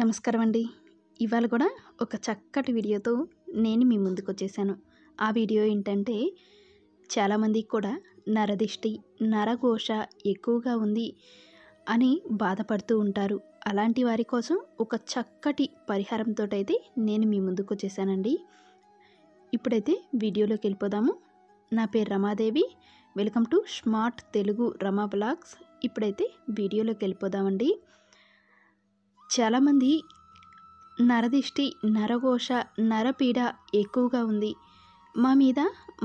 నమస్కారం అండి ఇవాళ కూడా ఒక చక్కటి వీడియోతో నేను మీ ముందుకు వచ్చేసాను ఆ వీడియో ఏంటంటే చాలామందికి కూడా నరదిష్టి నరఘోష ఎక్కువగా ఉంది అని బాధపడుతూ ఉంటారు అలాంటి వారి కోసం ఒక చక్కటి పరిహారంతో అయితే నేను మీ ముందుకు వచ్చేసానండి ఇప్పుడైతే వీడియోలోకి వెళ్ళిపోదాము నా పేరు Ramadevi welcome to smart Telugu Rama blogs ఇప్పుడైతే వీడియోలోకి వెళ్ళిపోదామండి చాలామంది నరదిష్టి నరఘోష నరపీడ ఎక్కువగా ఉంది మా మీద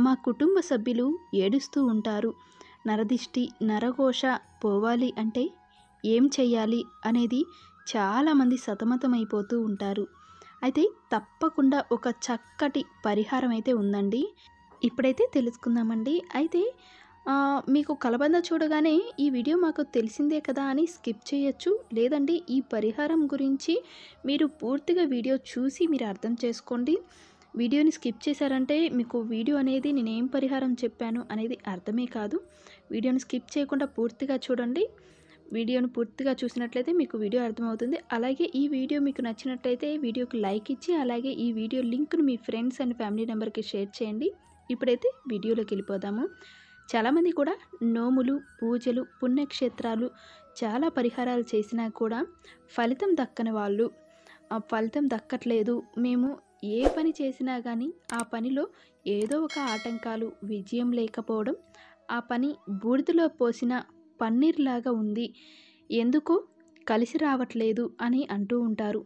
మా కుటుంబ సభ్యులు ఏడుస్తూ ఉంటారు నరదిష్టి నరఘోష పోవాలి అంటే ఏం చేయాలి అనేది చాలామంది సతమతమైపోతూ ఉంటారు అయితే తప్పకుండా ఒక చక్కటి పరిహారం అయితే ఉందండి ఇప్పుడైతే తెలుసుకుందామండి అయితే మీకు కలబంద చూడగానే ఈ వీడియో మాకు తెలిసిందే కదా అని స్కిప్ చేయొచ్చు లేదండి ఈ పరిహారం గురించి మీరు పూర్తిగా వీడియో చూసి మీరు అర్థం చేసుకోండి వీడియోని స్కిప్ చేశారంటే మీకు వీడియో అనేది నేనేం పరిహారం చెప్పాను అనేది అర్థమే కాదు వీడియోని స్కిప్ చేయకుండా పూర్తిగా చూడండి వీడియోను పూర్తిగా చూసినట్లయితే మీకు వీడియో అర్థమవుతుంది అలాగే ఈ వీడియో మీకు నచ్చినట్లయితే వీడియోకి లైక్ ఇచ్చి అలాగే ఈ వీడియో లింక్ను మీ ఫ్రెండ్స్ అండ్ ఫ్యామిలీ నెంబర్కి షేర్ చేయండి ఇప్పుడైతే వీడియోలోకి వెళ్ళిపోదాము చాలామంది కూడా నోములు పూజలు పుణ్యక్షేత్రాలు చాలా పరిహారాలు చేసినా కూడా ఫలితం దక్కని వాళ్ళు ఆ ఫలితం దక్కట్లేదు మేము ఏ పని చేసినా కానీ ఆ పనిలో ఏదో ఒక ఆటంకాలు విజయం లేకపోవడం ఆ పని బూడిదలో పోసిన పన్నీర్లాగా ఉంది ఎందుకో కలిసి రావట్లేదు అని అంటూ ఉంటారు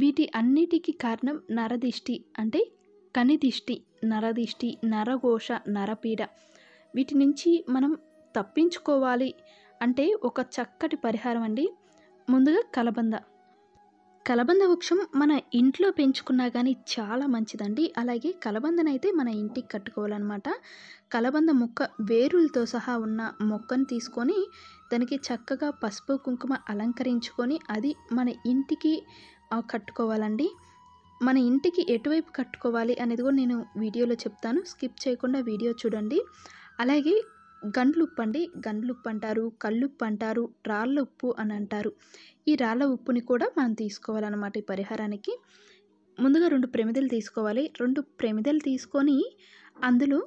వీటి అన్నిటికీ కారణం నరదిష్టి అంటే కనిదిష్టి నరదిష్టి నరఘోష నరపీడ వీటి నుంచి మనం తప్పించుకోవాలి అంటే ఒక చక్కటి పరిహారం అండి ముందుగా కలబంద కలబంద వృక్షం మన ఇంట్లో పెంచుకున్నా కానీ చాలా మంచిదండి అలాగే కలబందనైతే మన ఇంటికి కట్టుకోవాలన్నమాట కలబంద మొక్క వేరులతో సహా ఉన్న మొక్కను తీసుకొని దానికి చక్కగా పసుపు కుంకుమ అలంకరించుకొని అది మన ఇంటికి కట్టుకోవాలండి మన ఇంటికి ఎటువైపు కట్టుకోవాలి అనేది కూడా నేను వీడియోలో చెప్తాను స్కిప్ చేయకుండా వీడియో చూడండి అలాగే గండ్లుప్పు అండి గండ్లుప్పు అంటారు కళ్ళుప్పు అంటారు రాళ్ళ ఉప్పు అని అంటారు ఈ రాళ్ళ ఉప్పుని కూడా మనం తీసుకోవాలన్నమాట ఈ పరిహారానికి ముందుగా రెండు ప్రమిదలు తీసుకోవాలి రెండు ప్రమిదలు తీసుకొని అందులో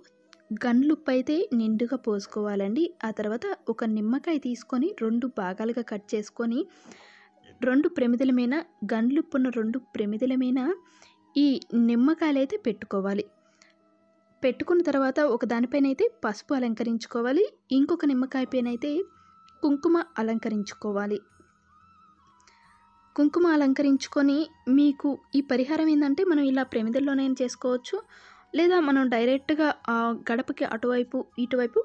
గండ్లుప్పు అయితే నిండుగా పోసుకోవాలండి ఆ తర్వాత ఒక నిమ్మకాయ తీసుకొని రెండు భాగాలుగా కట్ చేసుకొని రెండు ప్రమిదల మీద గండ్లుప్పున్న రెండు ప్రమిదల మీద ఈ నిమ్మకాయలు అయితే పెట్టుకోవాలి పెట్టుకున్న తర్వాత ఒక దానిపైనైతే పసుపు అలంకరించుకోవాలి ఇంకొక నిమ్మకాయ పైనైతే కుంకుమ అలంకరించుకోవాలి కుంకుమ అలంకరించుకొని మీకు ఈ పరిహారం ఏంటంటే మనం ఇలా ప్రమిదల్లోనే చేసుకోవచ్చు లేదా మనం డైరెక్ట్గా ఆ గడపకి అటువైపు ఇటువైపు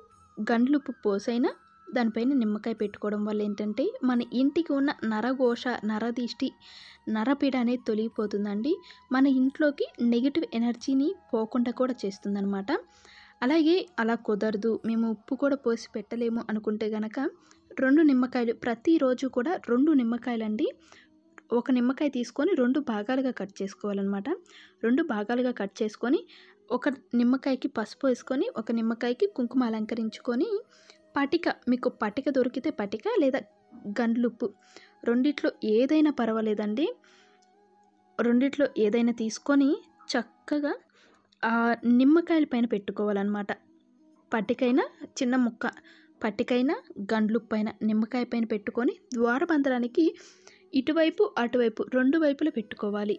గండ్లుపు పోసైనా దానిపైన నిమ్మకాయ పెట్టుకోవడం వల్ల ఏంటంటే మన ఇంటికి ఉన్న నరఘోష నరదిష్టి నరపీడ అనేది తొలగిపోతుందండి మన ఇంట్లోకి నెగిటివ్ ఎనర్జీని పోకుండా కూడా చేస్తుందనమాట అలాగే అలా కుదరదు మేము ఉప్పు కూడా పోసి పెట్టలేము అనుకుంటే గనక రెండు నిమ్మకాయలు ప్రతిరోజు కూడా రెండు నిమ్మకాయలండి ఒక నిమ్మకాయ తీసుకొని రెండు భాగాలుగా కట్ చేసుకోవాలన్నమాట రెండు భాగాలుగా కట్ చేసుకొని ఒక నిమ్మకాయకి పసుపు వేసుకొని ఒక నిమ్మకాయకి కుంకుమ అలంకరించుకొని పటిక మీకు పటిక దొరికితే పటిక లేదా గండ్లుప్పు రెండిట్లో ఏదైనా పర్వాలేదండి రెండిట్లో ఏదైనా తీసుకొని చక్కగా ఆ నిమ్మకాయల పైన పెట్టుకోవాలన్నమాట పట్టికైనా చిన్న ముక్క పట్టికైనా గండ్లు పైన నిమ్మకాయ పైన పెట్టుకొని ద్వారబంధనానికి ఇటువైపు అటువైపు రెండు వైపులు పెట్టుకోవాలి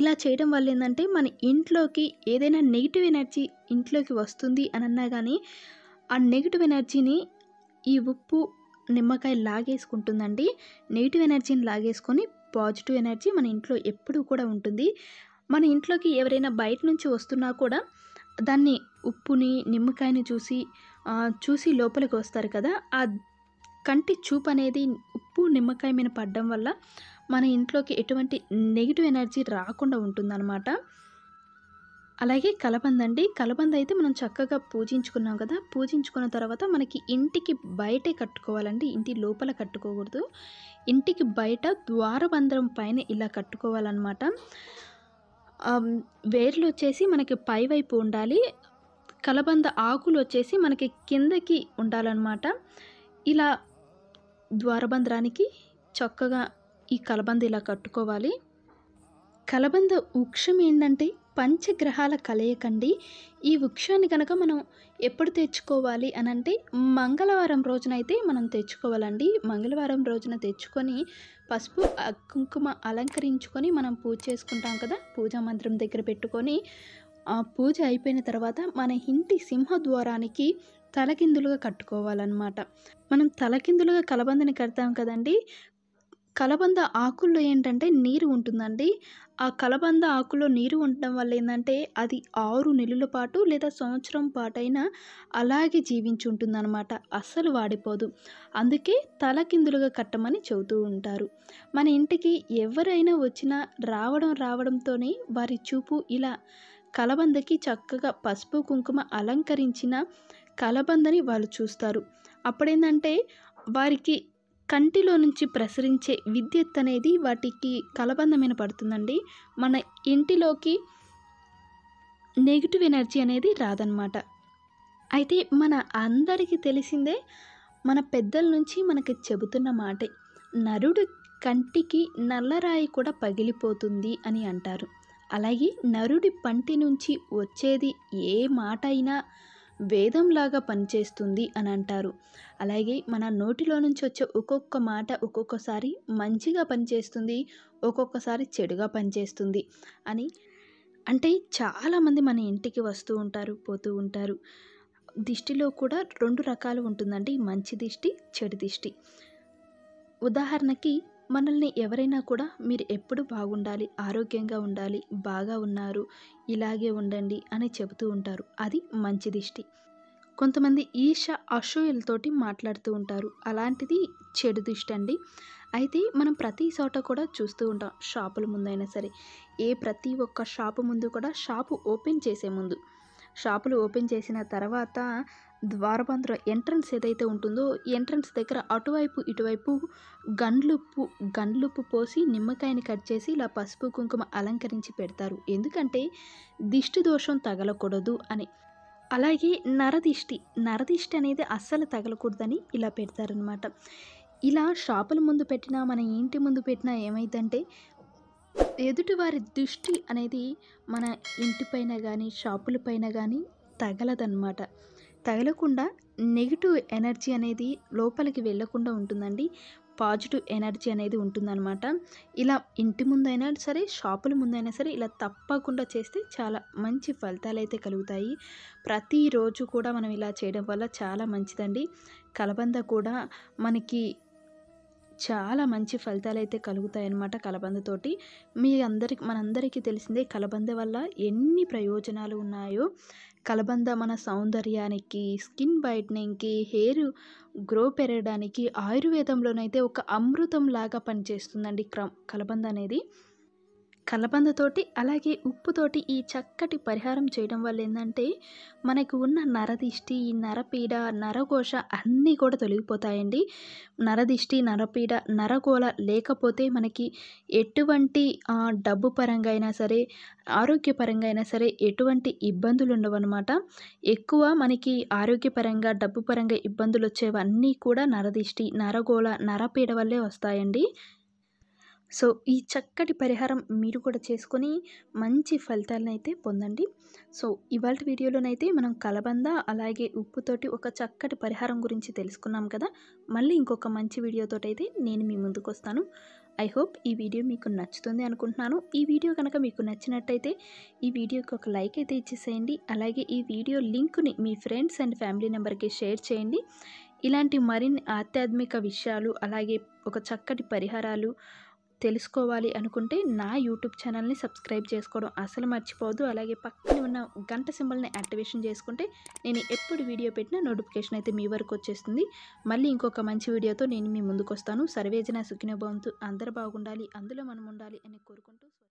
ఇలా చేయడం వల్ల ఏంటంటే మన ఇంట్లోకి ఏదైనా నెగిటివ్ ఎనర్జీ ఇంట్లోకి వస్తుంది అని అన్నా కానీ ఆ నెగిటివ్ ఎనర్జీని ఈ ఉప్పు నిమ్మకాయ లాగేసుకుంటుందండి నెగిటివ్ ఎనర్జీని లాగేసుకొని పాజిటివ్ ఎనర్జీ మన ఇంట్లో ఎప్పుడూ కూడా ఉంటుంది మన ఇంట్లోకి ఎవరైనా బయట నుంచి వస్తున్నా కూడా దాన్ని ఉప్పుని నిమ్మకాయని చూసి చూసి లోపలికి వస్తారు కదా ఆ కంటి చూపు అనేది ఉప్పు నిమ్మకాయ మీద పడడం వల్ల మన ఇంట్లోకి ఎటువంటి నెగిటివ్ ఎనర్జీ రాకుండా ఉంటుందన్నమాట అలాగే కలబంద అండి కలబంద అయితే మనం చక్కగా పూజించుకున్నాం కదా పూజించుకున్న తర్వాత మనకి ఇంటికి బయటే కట్టుకోవాలండి ఇంటి లోపల కట్టుకోకూడదు ఇంటికి బయట ద్వారబంధం పైన ఇలా కట్టుకోవాలన్నమాట వేర్లు వచ్చేసి మనకి పైవైపు ఉండాలి కలబంద ఆకులు వచ్చేసి మనకి కిందకి ఉండాలన్నమాట ఇలా ద్వారబంధ్రానికి చక్కగా ఈ కలబంద ఇలా కట్టుకోవాలి కలబంద వృక్షం ఏంటంటే పంచగ్రహాల కలయికండి ఈ వృక్షాన్ని కనుక మనం ఎప్పుడు తెచ్చుకోవాలి అని అంటే మంగళవారం రోజునైతే మనం తెచ్చుకోవాలండి మంగళవారం రోజున తెచ్చుకొని పసుపు కుంకుమ అలంకరించుకొని మనం పూజ చేసుకుంటాం కదా పూజా మంత్రం దగ్గర పెట్టుకొని ఆ పూజ అయిపోయిన తర్వాత మన ఇంటి సింహద్వారానికి తలకిందులుగా కట్టుకోవాలన్నమాట మనం తలకిందులుగా కలబందని కడతాం కదండి కలబంద ఆకుల్లో ఏంటంటే నీరు ఉంటుందండి ఆ కలబంద ఆకుల్లో నీరు ఉండటం వల్ల ఏంటంటే అది ఆరు నెలల పాటు లేదా సంవత్సరం పాటైనా అలాగే జీవించి ఉంటుందన్నమాట అస్సలు వాడిపోదు అందుకే తలకిందులుగా కట్టమని చెబుతూ ఉంటారు మన ఇంటికి ఎవరైనా వచ్చినా రావడం రావడంతోనే వారి చూపు ఇలా కలబందకి చక్కగా పసుపు కుంకుమ అలంకరించిన కలబందని వాళ్ళు చూస్తారు అప్పుడేంటంటే వారికి కంటిలో నుంచి ప్రసరించే విద్యుత్ అనేది వాటికి కలబంధమైన పడుతుందండి మన ఇంటిలోకి నెగిటివ్ ఎనర్జీ అనేది రాదనమాట అయితే మన అందరికీ తెలిసిందే మన పెద్దల నుంచి మనకి చెబుతున్న మాటే నరుడు కంటికి నల్లరాయి కూడా పగిలిపోతుంది అని అంటారు అలాగే నరుడి పంటి నుంచి వచ్చేది ఏ మాట అయినా వేదంలాగా పనిచేస్తుంది అని అంటారు అలాగే మన నోటిలో నుంచి వచ్చే ఒక్కొక్క మాట ఒక్కొక్కసారి మంచిగా పనిచేస్తుంది ఒక్కొక్కసారి చెడుగా పనిచేస్తుంది అని అంటే చాలామంది మన ఇంటికి వస్తూ ఉంటారు పోతూ ఉంటారు దిష్టిలో కూడా రెండు రకాలు ఉంటుందండి మంచి దిష్టి చెడు దిష్టి ఉదాహరణకి మనల్ని ఎవరైనా కూడా మీరు ఎప్పుడు బాగుండాలి ఆరోగ్యంగా ఉండాలి బాగా ఉన్నారు ఇలాగే ఉండండి అని చెబుతూ ఉంటారు అది మంచి దిష్టి కొంతమంది ఈష అసూయలతోటి మాట్లాడుతూ ఉంటారు అలాంటిది చెడు దిష్టి అండి అయితే మనం ప్రతి చోట కూడా చూస్తూ ఉంటాం షాపుల ముందైనా సరే ఏ ప్రతి ఒక్క షాపు ముందు కూడా షాపు ఓపెన్ చేసే ముందు షాపులు ఓపెన్ చేసిన తర్వాత ద్వారబంధ్ర ఎంట్రన్స్ ఏదైతే ఉంటుందో ఎంట్రన్స్ దగ్గర అటువైపు ఇటువైపు గండ్లుప్పు గండ్లుప్పు పోసి నిమ్మకాయని కట్ చేసి ఇలా పసుపు కుంకుమ అలంకరించి పెడతారు ఎందుకంటే దిష్టి దోషం తగలకూడదు అని అలాగే నరదిష్టి నరదిష్టి అనేది అస్సలు తగలకూడదని ఇలా పెడతారనమాట ఇలా షాపుల ముందు పెట్టినా మన ఇంటి ముందు పెట్టినా ఏమైందంటే ఎదుటివారి దృష్టి అనేది మన ఇంటిపైన కానీ షాపుల పైన కానీ తగలదన్నమాట తగలకుండా నెగిటివ్ ఎనర్జీ అనేది లోపలికి వెళ్ళకుండా ఉంటుందండి పాజిటివ్ ఎనర్జీ అనేది ఉంటుందన్నమాట ఇలా ఇంటి ముందైనా సరే షాపుల ముందైనా సరే ఇలా తప్పకుండా చేస్తే చాలా మంచి ఫలితాలు అయితే కలుగుతాయి ప్రతిరోజు కూడా మనం ఇలా చేయడం వల్ల చాలా మంచిదండి కలబంద కూడా మనకి చాలా మంచి ఫలితాలు అయితే కలుగుతాయన్నమాట కలబందతోటి మీ అందరికి మనందరికీ తెలిసిందే కలబంద వల్ల ఎన్ని ప్రయోజనాలు ఉన్నాయో కలబంద మన సౌందర్యానికి స్కిన్ వైట్నింగ్కి హెయిర్ గ్రో పెరగడానికి ఆయుర్వేదంలోనైతే ఒక అమృతం లాగా పనిచేస్తుందండి క్ర కలబంద అనేది కలబందతోటి అలాగే ఉప్పుతోటి ఈ చక్కటి పరిహారం చేయడం వల్ల ఏంటంటే మనకు ఉన్న నరదిష్టి నరపీడ నరఘోష అన్నీ కూడా తొలగిపోతాయండి నరదిష్టి నరపీడ నరగోళ లేకపోతే మనకి ఎటువంటి డబ్బు పరంగా అయినా సరే ఆరోగ్యపరంగా అయినా సరే ఎటువంటి ఇబ్బందులు ఉండవన్నమాట ఎక్కువ మనకి ఆరోగ్యపరంగా డబ్బు పరంగా ఇబ్బందులు వచ్చేవన్నీ కూడా నరదిష్టి నరగోళ నరపీడ వల్లే వస్తాయండి సో ఈ చక్కటి పరిహారం మీరు కూడా చేసుకొని మంచి ఫలితాలను అయితే పొందండి సో ఇవాళ వీడియోలోనైతే మనం కలబంద అలాగే ఉప్పుతోటి ఒక చక్కటి పరిహారం గురించి తెలుసుకున్నాం కదా మళ్ళీ ఇంకొక మంచి వీడియోతోటైతే నేను మీ ముందుకు వస్తాను ఐ హోప్ ఈ వీడియో మీకు నచ్చుతుంది అనుకుంటున్నాను ఈ వీడియో కనుక మీకు నచ్చినట్టయితే ఈ వీడియోకి ఒక లైక్ అయితే ఇచ్చేసేయండి అలాగే ఈ వీడియో లింక్ని మీ ఫ్రెండ్స్ అండ్ ఫ్యామిలీ నెంబర్కి షేర్ చేయండి ఇలాంటి మరిన్ని ఆధ్యాత్మిక విషయాలు అలాగే ఒక చక్కటి పరిహారాలు తెలుసుకోవాలి అనుకుంటే నా యూట్యూబ్ ఛానల్ని సబ్స్క్రైబ్ చేసుకోవడం అసలు మర్చిపోవద్దు అలాగే పక్కన ఉన్న గంట సింబల్ని యాక్టివేషన్ చేసుకుంటే నేను ఎప్పుడు వీడియో పెట్టినా నోటిఫికేషన్ అయితే మీ వరకు వచ్చేస్తుంది మళ్ళీ ఇంకొక మంచి వీడియోతో నేను మీ ముందుకు వస్తాను సర్వేజన సుఖినభవంతు అందరు బాగుండాలి అందులో మనం ఉండాలి అని కోరుకుంటూ